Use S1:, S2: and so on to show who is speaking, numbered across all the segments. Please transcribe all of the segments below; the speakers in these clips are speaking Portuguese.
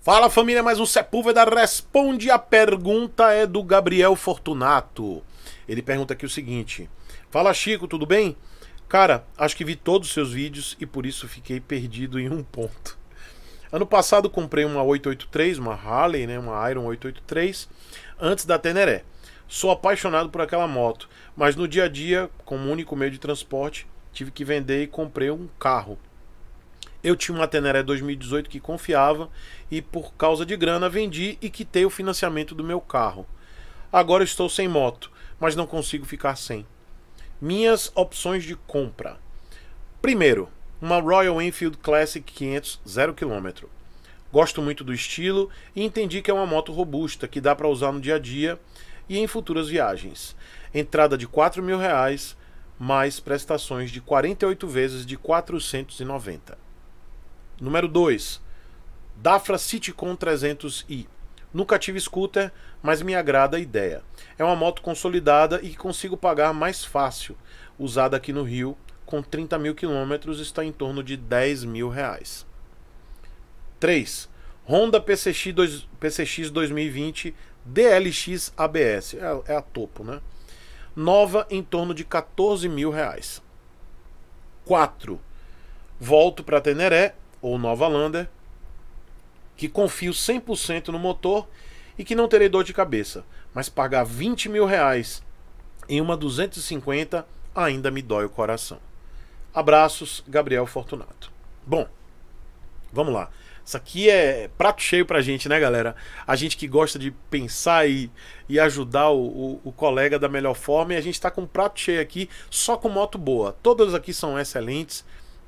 S1: Fala família, mais um Sepúlveda responde a pergunta é do Gabriel Fortunato. Ele pergunta aqui o seguinte: Fala Chico, tudo bem? Cara, acho que vi todos os seus vídeos e por isso fiquei perdido em um ponto. Ano passado comprei uma 883, uma Harley, né, uma Iron 883, antes da Teneré. Sou apaixonado por aquela moto, mas no dia a dia, como único meio de transporte, tive que vender e comprei um carro. Eu tinha uma Teneré 2018 que confiava e por causa de grana vendi e quitei o financiamento do meu carro. Agora estou sem moto, mas não consigo ficar sem. Minhas opções de compra. Primeiro, uma Royal Enfield Classic 500 0 km. Gosto muito do estilo e entendi que é uma moto robusta que dá para usar no dia a dia e em futuras viagens. Entrada de R$ 4 mil, reais, mais prestações de 48 vezes de 490. Número 2. Dafra Citycon 300i. Nunca tive scooter, mas me agrada a ideia. É uma moto consolidada e que consigo pagar mais fácil. Usada aqui no Rio, com 30 mil quilômetros, está em torno de 10 mil reais. 3. Honda PCX, 2, PCX 2020 DLX ABS. É, é a topo, né? Nova em torno de 14 mil reais. 4. Volto para Teneré ou Nova Lander, que confio 100% no motor e que não terei dor de cabeça, mas pagar 20 mil reais em uma 250 ainda me dói o coração. Abraços, Gabriel Fortunato. Bom, vamos lá. Isso aqui é prato cheio pra gente, né, galera? A gente que gosta de pensar e, e ajudar o, o, o, colega da melhor forma. E a gente tá com prato cheio aqui, só com moto boa. Todas aqui são excelentes,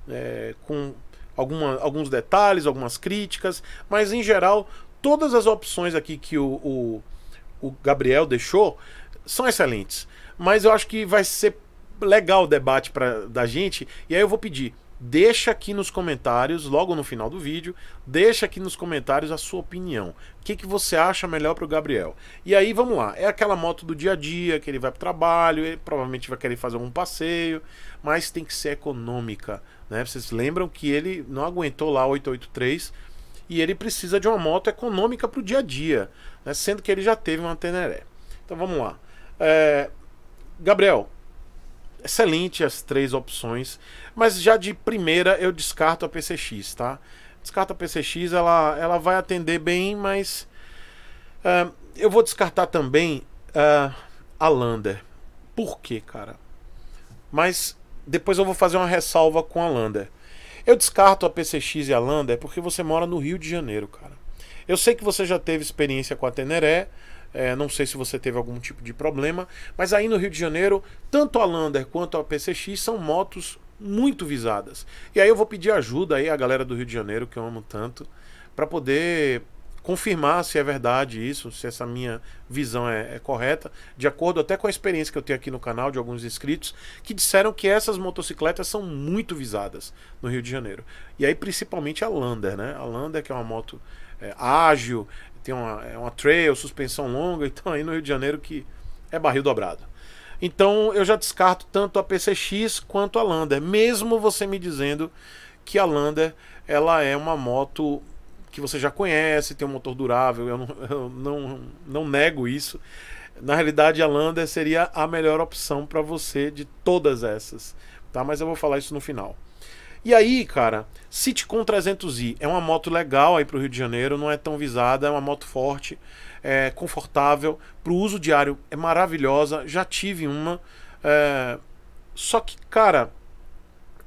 S1: é, com alguma, alguns detalhes, algumas críticas, mas em geral, todas as opções aqui que o, o, o Gabriel deixou são excelentes. Mas eu acho que vai ser legal o debate pra, da gente, e aí eu vou pedir deixa aqui nos comentários, logo no final do vídeo, deixa aqui nos comentários a sua opinião. O que, que você acha melhor para o Gabriel? E aí, vamos lá, é aquela moto do dia a dia, que ele vai para o trabalho, ele provavelmente vai querer fazer algum passeio, mas tem que ser econômica, né? Vocês lembram que ele não aguentou lá 883 e ele precisa de uma moto econômica para o dia a dia, né? sendo que ele já teve uma Teneré. Então vamos lá. É... Gabriel, excelente as três opções, mas já de primeira eu descarto a PCX, tá? Descarto a PCX, ela, ela vai atender bem, mas uh, eu vou descartar também uh, a Lander. Por quê, cara? Mas depois eu vou fazer uma ressalva com a Lander. Eu descarto a PCX e a Lander porque você mora no Rio de Janeiro, cara. Eu sei que você já teve experiência com a Teneré, é, não sei se você teve algum tipo de problema, mas aí no Rio de Janeiro, tanto a Lander quanto a PCX são motos muito visadas. E aí eu vou pedir ajuda aí a galera do Rio de Janeiro, que eu amo tanto, para poder confirmar se é verdade isso, se essa minha visão é, é, correta, de acordo até com a experiência que eu tenho aqui no canal de alguns inscritos que disseram que essas motocicletas são muito visadas no Rio de Janeiro. E aí principalmente a Lander, né? A Lander que é uma moto é, ágil, tem uma, é uma trail, suspensão longa, então aí no Rio de Janeiro que é barril dobrado. Então eu já descarto tanto a PCX quanto a Lander, mesmo você me dizendo que a Lander ela é uma moto que você já conhece, tem um motor durável, eu não, eu não, não nego isso. Na realidade, a Lander seria a melhor opção para você de todas essas, tá? Mas eu vou falar isso no final. E aí, cara, Citicon 300i é uma moto legal aí para o Rio de Janeiro, não é tão visada, é uma moto forte, é confortável, para o uso diário é maravilhosa, já tive uma. É... Só que, cara,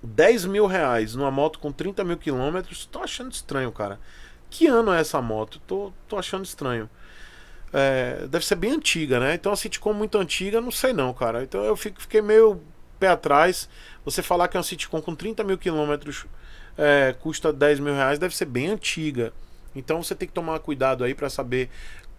S1: 10 mil reais numa moto com 30 mil quilômetros, tô achando estranho, cara que ano é essa moto? Tô, tô achando estranho. É, deve ser bem antiga, né? Então, a sitcom muito antiga, não sei não, cara. Então, eu fico, fiquei meio pé atrás. Você falar que é uma sitcom com 30 mil quilômetros é, custa 10 mil reais, deve ser bem antiga. Então, você tem que tomar cuidado aí para saber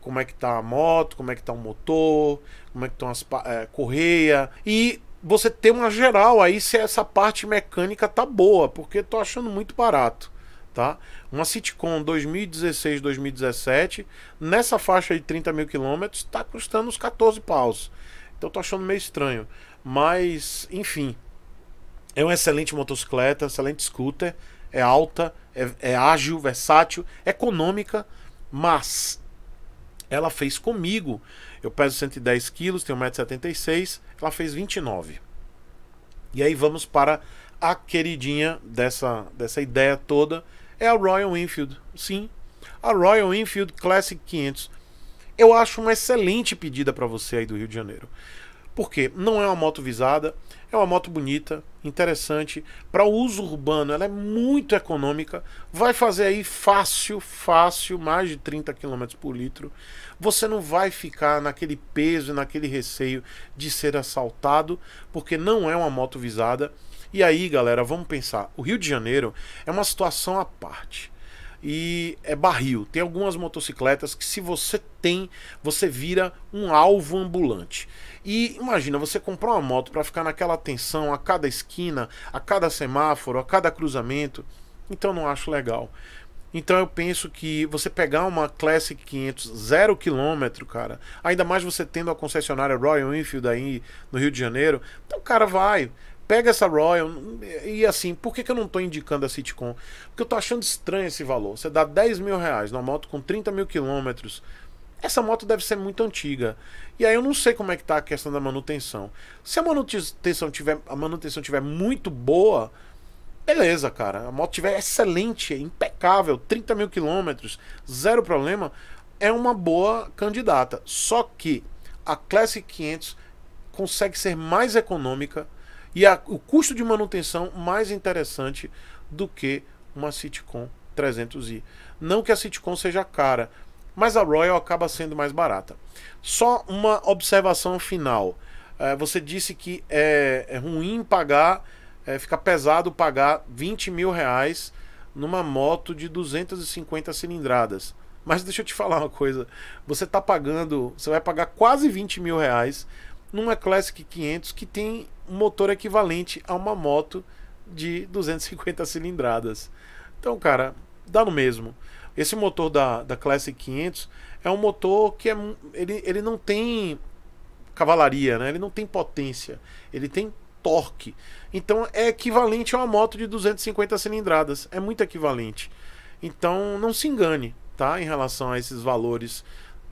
S1: como é que tá a moto, como é que tá o motor, como é que estão as é, correia. E você ter uma geral aí se essa parte mecânica tá boa, porque tô achando muito barato tá? Uma sitcom 2016, 2017, nessa faixa de 30 mil quilômetros, está custando uns 14 paus. Então tô achando meio estranho. Mas, enfim. É uma excelente motocicleta, excelente scooter. É alta, é, é ágil, versátil, é econômica, mas ela fez comigo. Eu peso 110 quilos, tenho 1,76m, ela fez 29. E aí vamos para a queridinha dessa, dessa ideia toda, é a Royal Enfield. Sim, a Royal Enfield Classic 500. Eu acho uma excelente pedida para você aí do Rio de Janeiro. Porque não é uma moto visada, é uma moto bonita, interessante, para uso urbano, ela é muito econômica, vai fazer aí fácil, fácil, mais de 30 km por litro. Você não vai ficar naquele peso, naquele receio de ser assaltado, porque não é uma moto visada. E aí, galera, vamos pensar. O Rio de Janeiro é uma situação à parte. E é barril. Tem algumas motocicletas que, se você tem, você vira um alvo ambulante. E imagina, você comprou uma moto para ficar naquela atenção a cada esquina, a cada semáforo, a cada cruzamento. Então não acho legal. Então eu penso que você pegar uma Classic 500 zero quilômetro, cara, ainda mais você tendo a concessionária Royal Enfield aí no Rio de Janeiro, então o cara vai, Pega essa Royal e assim, por que, que eu não tô indicando a sitcom? Porque eu tô achando estranho esse valor. Você dá 10 mil reais numa moto com 30 mil quilômetros, essa moto deve ser muito antiga. E aí eu não sei como é que tá a questão da manutenção. Se a manutenção tiver, a manutenção tiver muito boa, beleza, cara. A moto tiver excelente, é impecável, 30 mil quilômetros, zero problema, é uma boa candidata. Só que a Classic 500 consegue ser mais econômica e a, o custo de manutenção mais interessante do que uma Citcon 300i. Não que a Citcon seja cara, mas a Royal acaba sendo mais barata. Só uma observação final. É, você disse que é, é ruim pagar, é, fica pesado pagar 20 mil reais numa moto de 250 cilindradas. Mas deixa eu te falar uma coisa. Você está pagando, você vai pagar quase 20 mil reais numa Classic 500 que tem um motor equivalente a uma moto de 250 cilindradas. Então, cara, dá no mesmo. Esse motor da, da Classic 500 é um motor que é, ele, ele não tem cavalaria, né? ele não tem potência, ele tem torque. Então é equivalente a uma moto de 250 cilindradas, é muito equivalente. Então não se engane tá? em relação a esses valores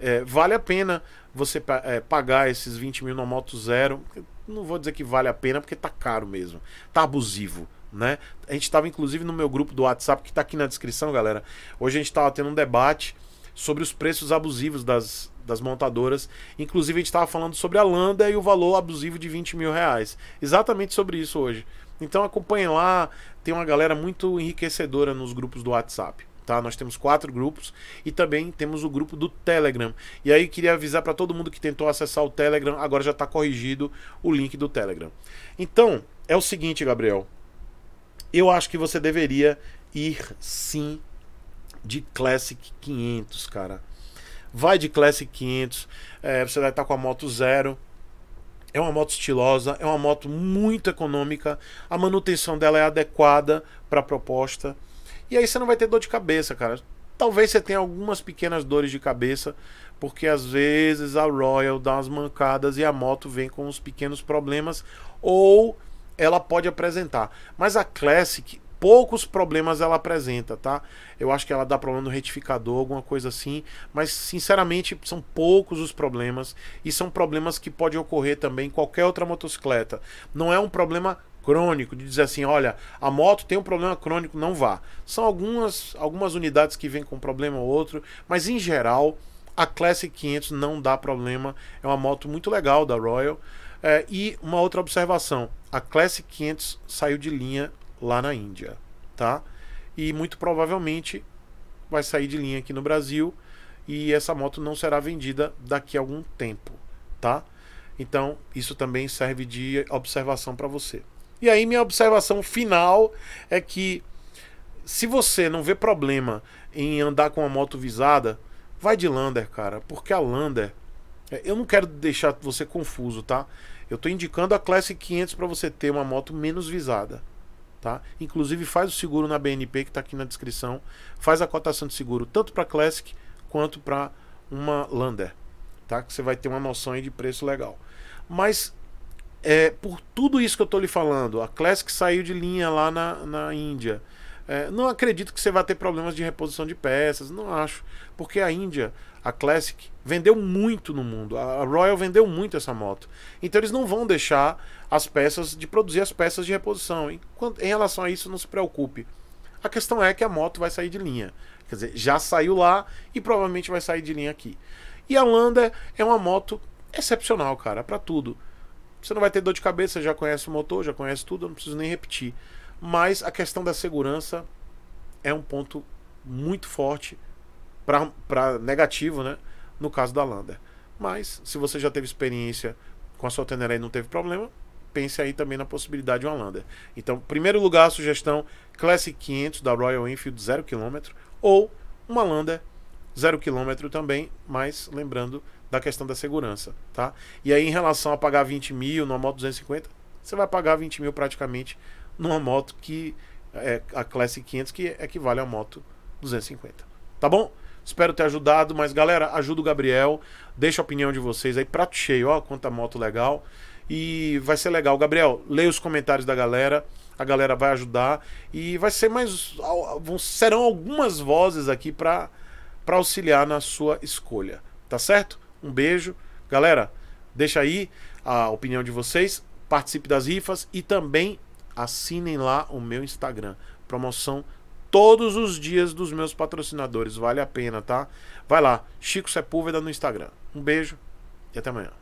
S1: é, vale a pena você é, pagar esses 20 mil na moto zero. Não vou dizer que vale a pena, porque tá caro mesmo. Tá abusivo. Né? A gente estava inclusive no meu grupo do WhatsApp que está aqui na descrição, galera. Hoje a gente estava tendo um debate sobre os preços abusivos das, das montadoras. Inclusive, a gente estava falando sobre a Landa e o valor abusivo de 20 mil reais. Exatamente sobre isso hoje. Então acompanhem lá, tem uma galera muito enriquecedora nos grupos do WhatsApp. Tá? Nós temos quatro grupos e também temos o grupo do Telegram. E aí queria avisar para todo mundo que tentou acessar o Telegram, agora já está corrigido o link do Telegram. Então, é o seguinte, Gabriel. Eu acho que você deveria ir sim de Classic 500, cara. Vai de Classic 500, é, eh, você vai estar tá com a moto zero. É uma moto estilosa, é uma moto muito econômica, a manutenção dela é adequada para a proposta. E aí você não vai ter dor de cabeça, cara. Talvez você tenha algumas pequenas dores de cabeça, porque às vezes a Royal dá umas mancadas e a moto vem com uns pequenos problemas, ou ela pode apresentar. Mas a Classic, poucos problemas ela apresenta, tá? Eu acho que ela dá problema no retificador, alguma coisa assim, mas sinceramente são poucos os problemas e são problemas que pode ocorrer também em qualquer outra motocicleta. Não é um problema crônico, de dizer assim, olha, a moto tem um problema crônico, não vá. São algumas, algumas unidades que vêm com um problema ou outro, mas em geral a Classic 500 não dá problema, é uma moto muito legal da Royal. É, e uma outra observação, a Classic 500 saiu de linha lá na Índia, tá? E muito provavelmente vai sair de linha aqui no Brasil e essa moto não será vendida daqui a algum tempo, tá? Então, isso também serve de observação para você. E aí minha observação final é que se você não vê problema em andar com a moto visada, vai de Lander, cara, porque a Lander é, eu não quero deixar você confuso, tá? Eu tô indicando a Classic 500 para você ter uma moto menos visada, tá? Inclusive faz o seguro na BNP que tá aqui na descrição, faz a cotação de seguro tanto para Classic quanto para uma Lander, tá? Que você vai ter uma noção aí de preço legal. Mas é, por tudo isso que eu estou lhe falando, a Classic saiu de linha lá na, na Índia. É, não acredito que você vai ter problemas de reposição de peças, não acho. Porque a Índia, a Classic, vendeu muito no mundo. A Royal vendeu muito essa moto. Então eles não vão deixar as peças de produzir as peças de reposição. Em, em relação a isso, não se preocupe. A questão é que a moto vai sair de linha. Quer dizer, já saiu lá e provavelmente vai sair de linha aqui. E a Lander é uma moto excepcional, cara, para tudo. Você não vai ter dor de cabeça, já conhece o motor, já conhece tudo, não preciso nem repetir. Mas a questão da segurança é um ponto muito forte para negativo, né? No caso da Lander. Mas, se você já teve experiência com a sua Tenere e não teve problema, pense aí também na possibilidade de uma Lander. Então, primeiro lugar, a sugestão Classic 500 da Royal Enfield 0km ou uma Lander 0km também, mas lembrando da questão da segurança, tá? E aí, em relação a pagar 20 mil numa moto 250, você vai pagar 20 mil praticamente numa moto que é a Classe 500, que equivale à moto 250, tá bom? Espero ter ajudado, mas galera, ajuda o Gabriel, deixa a opinião de vocês aí, prato cheio, ó, quanta moto legal. E vai ser legal. Gabriel, leia os comentários da galera, a galera vai ajudar e vai ser mais serão algumas vozes aqui para para auxiliar na sua escolha, tá certo? Um beijo. Galera, deixa aí a opinião de vocês. Participe das rifas e também assinem lá o meu Instagram. Promoção todos os dias dos meus patrocinadores. Vale a pena, tá? Vai lá, Chico Sepúlveda no Instagram. Um beijo e até amanhã.